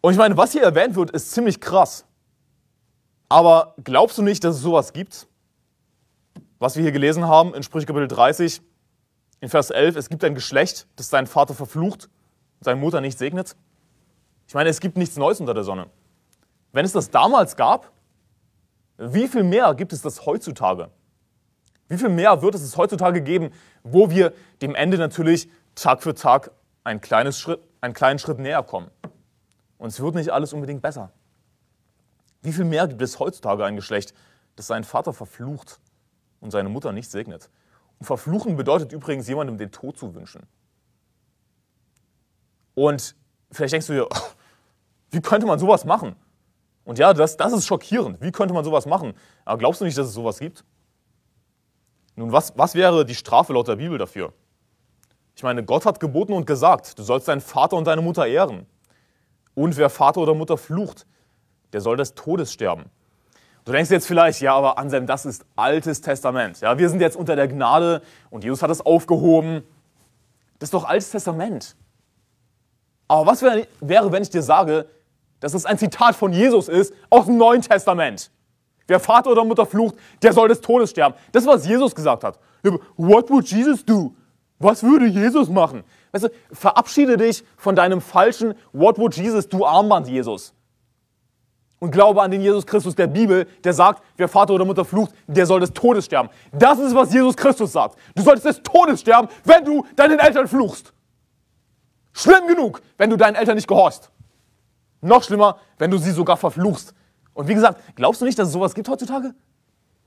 Und ich meine, was hier erwähnt wird, ist ziemlich krass. Aber glaubst du nicht, dass es sowas gibt? Was wir hier gelesen haben in Sprüche Kapitel 30, in Vers 11, es gibt ein Geschlecht, das seinen Vater verflucht und seine Mutter nicht segnet. Ich meine, es gibt nichts Neues unter der Sonne. Wenn es das damals gab, wie viel mehr gibt es das heutzutage? Wie viel mehr wird es es heutzutage geben, wo wir dem Ende natürlich Tag für Tag einen, kleinen Schritt, einen kleinen Schritt näher kommen? Und es wird nicht alles unbedingt besser. Wie viel mehr gibt es heutzutage ein Geschlecht, das seinen Vater verflucht und seine Mutter nicht segnet? Und verfluchen bedeutet übrigens jemandem den Tod zu wünschen. Und vielleicht denkst du dir, wie könnte man sowas machen? Und ja, das, das ist schockierend. Wie könnte man sowas machen? Aber glaubst du nicht, dass es sowas gibt? Nun, was, was wäre die Strafe laut der Bibel dafür? Ich meine, Gott hat geboten und gesagt, du sollst deinen Vater und deine Mutter ehren. Und wer Vater oder Mutter flucht, der soll des Todes sterben. Du denkst jetzt vielleicht, ja, aber Anselm, das ist altes Testament. Ja, wir sind jetzt unter der Gnade und Jesus hat es aufgehoben. Das ist doch altes Testament. Aber was wär, wäre, wenn ich dir sage, dass es ein Zitat von Jesus ist aus dem Neuen Testament? Wer Vater oder Mutter flucht, der soll des Todes sterben. Das, ist, was Jesus gesagt hat. What would Jesus do? Was würde Jesus machen? Weißt du, verabschiede dich von deinem falschen What would Jesus, du Armband Jesus. Und glaube an den Jesus Christus der Bibel, der sagt, wer Vater oder Mutter flucht, der soll des Todes sterben. Das ist, was Jesus Christus sagt. Du solltest des Todes sterben, wenn du deinen Eltern fluchst. Schlimm genug, wenn du deinen Eltern nicht gehorchst. Noch schlimmer, wenn du sie sogar verfluchst. Und wie gesagt, glaubst du nicht, dass es sowas gibt heutzutage?